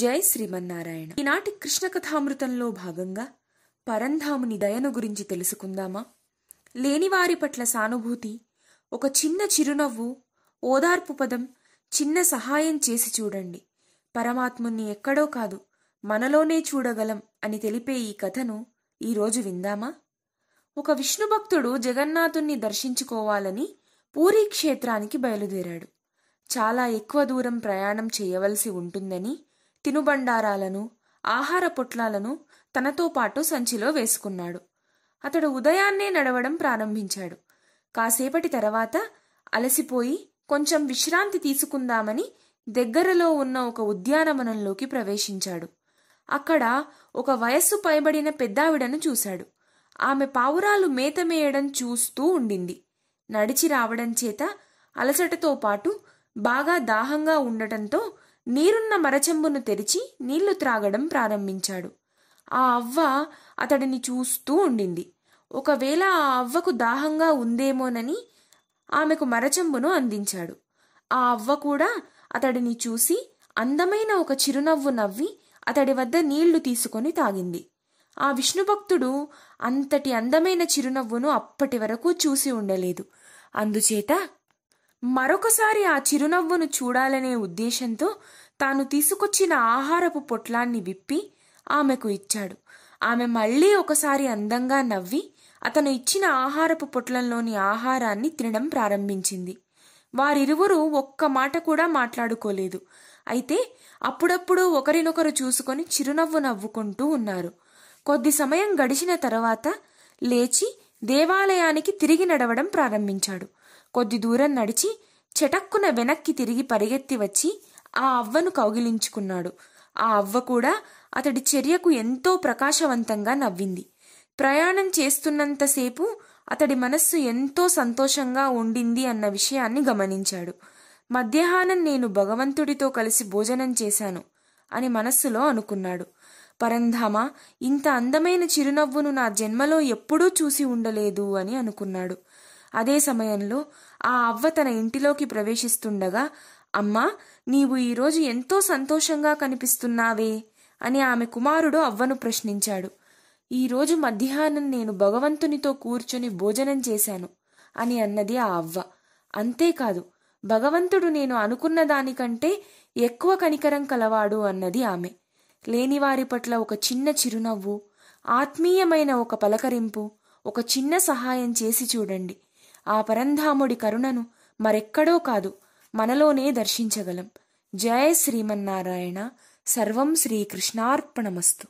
జై శ్రీమన్నారాయణ ఈనాటి కృష్ణ కథామృతంలో భాగంగా పరంధాముని దయను గురించి తెలుసుకుందామా లేనివారి పట్ల సానుభూతి ఒక చిన్న చిరునవ్వు ఓదార్పు పదం చిన్న సహాయం చేసి చూడండి పరమాత్ముని ఎక్కడో కాదు మనలోనే చూడగలం అని తెలిపే ఈ కథను ఈరోజు విందామా ఒక విష్ణుభక్తుడు జగన్నాథుణ్ణి దర్శించుకోవాలని పూరీ క్షేత్రానికి బయలుదేరాడు చాలా ఎక్కువ దూరం ప్రయాణం చేయవలసి ఉంటుందని తినుబండారాలను ఆహార పొట్లాలను తనతో పాటు సంచిలో వేసుకున్నాడు అతడు ఉదయాన్నే నడవడం ప్రారంభించాడు కాసేపటి తర్వాత అలసిపోయి కొంచెం విశ్రాంతి తీసుకుందామని దగ్గరలో ఉన్న ఒక ఉద్యానవనంలోకి ప్రవేశించాడు అక్కడ ఒక వయస్సు పైబడిన పెద్దావిడను చూశాడు ఆమె పావురాలు మేత మేయడం చూస్తూ ఉండింది నడిచి రావడం చేత అలసటతో పాటు బాగా దాహంగా ఉండటంతో నీరున్న మరచెంబును తెరిచి నీళ్లు త్రాగడం ప్రారంభించాడు ఆ అవ్వ అతడిని చూస్తూ ఉండింది ఒకవేళ ఆ అవ్వకు దాహంగా ఉందేమోనని ఆమెకు మరచెంబును అందించాడు ఆ అవ్వ కూడా అతడిని చూసి అందమైన ఒక చిరునవ్వు నవ్వి అతడి వద్ద నీళ్లు తీసుకొని తాగింది ఆ విష్ణుభక్తుడు అంతటి అందమైన చిరునవ్వును అప్పటి వరకు చూసి ఉండలేదు అందుచేత మరొకసారి ఆ చిరునవ్వును చూడాలనే ఉద్దేశంతో తాను తీసుకొచ్చిన ఆహారపు పొట్లాన్ని విప్పి ఆమెకు ఇచ్చాడు ఆమె మళ్ళీ ఒకసారి అందంగా నవ్వి అతను ఇచ్చిన ఆహారపు పొట్లంలోని ఆహారాన్ని తినడం ప్రారంభించింది వారిరువురు ఒక్క మాట కూడా మాట్లాడుకోలేదు అయితే అప్పుడప్పుడు ఒకరినొకరు చూసుకొని చిరునవ్వు నవ్వుకుంటూ ఉన్నారు కొద్ది సమయం గడిచిన తర్వాత లేచి దేవాలయానికి తిరిగి నడవడం ప్రారంభించాడు కొద్ది దూరం నడిచి చటక్కున వెనక్కి తిరిగి పరిగెత్తి వచ్చి ఆ అవ్వను కౌగిలించుకున్నాడు ఆ అవ్వ కూడా అతడి చర్యకు ఎంతో ప్రకాశవంతంగా నవ్వింది ప్రయాణం చేస్తున్నంతసేపు అతడి మనస్సు ఎంతో సంతోషంగా ఉండింది అన్న విషయాన్ని గమనించాడు మధ్యాహ్నం నేను భగవంతుడితో కలిసి భోజనం చేశాను అని మనస్సులో అనుకున్నాడు పరంధామ ఇంత అందమైన చిరునవ్వును నా జన్మలో ఎప్పుడూ చూసి ఉండలేదు అని అనుకున్నాడు అదే సమయంలో ఆ అవ్వ తన ఇంటిలోకి ప్రవేశిస్తుండగా అమ్మా నీవు ఈరోజు ఎంతో సంతోషంగా కనిపిస్తున్నావే అని ఆమె కుమారుడు అవ్వను ప్రశ్నించాడు ఈరోజు మధ్యాహ్నం నేను భగవంతునితో కూర్చొని భోజనం చేశాను అని అన్నది ఆ అవ్వ అంతేకాదు భగవంతుడు నేను అనుకున్న దానికంటే ఎక్కువ కనికరం కలవాడు అన్నది ఆమె లేనివారి పట్ల ఒక చిన్న చిరునవ్వు ఆత్మీయమైన ఒక పలకరింపు ఒక చిన్న సహాయం చేసి చూడండి ఆ పరంధాముడి కరుణను మరెక్కడో కాదు మనలోనే దర్శించగలం జయ శ్రీమన్నారాయణ సర్వం శ్రీకృష్ణార్పణమస్తు